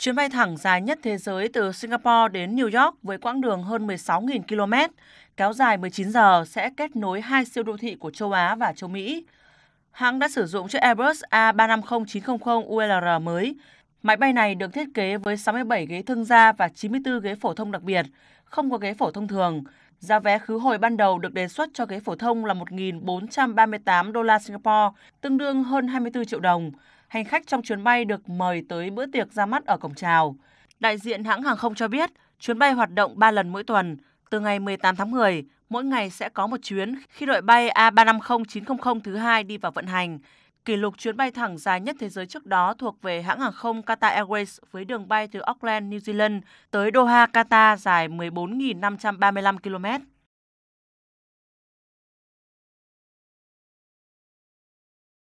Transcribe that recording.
Chuyến bay thẳng dài nhất thế giới từ Singapore đến New York với quãng đường hơn 16.000 km, kéo dài 19 giờ sẽ kết nối hai siêu đô thị của châu Á và châu Mỹ. Hãng đã sử dụng chiếc Airbus A350-900 ULR mới. Máy bay này được thiết kế với 67 ghế thương gia và 94 ghế phổ thông đặc biệt, không có ghế phổ thông thường. Giá vé khứ hồi ban đầu được đề xuất cho ghế phổ thông là 1.438 đô la Singapore, tương đương hơn 24 triệu đồng hành khách trong chuyến bay được mời tới bữa tiệc ra mắt ở cổng chào. Đại diện hãng hàng không cho biết, chuyến bay hoạt động 3 lần mỗi tuần, từ ngày 18 tháng 10, mỗi ngày sẽ có một chuyến khi đội bay A350900 thứ hai đi vào vận hành. Kỷ lục chuyến bay thẳng dài nhất thế giới trước đó thuộc về hãng hàng không Qatar Airways với đường bay từ Auckland, New Zealand tới Doha, Qatar dài 14.535 km.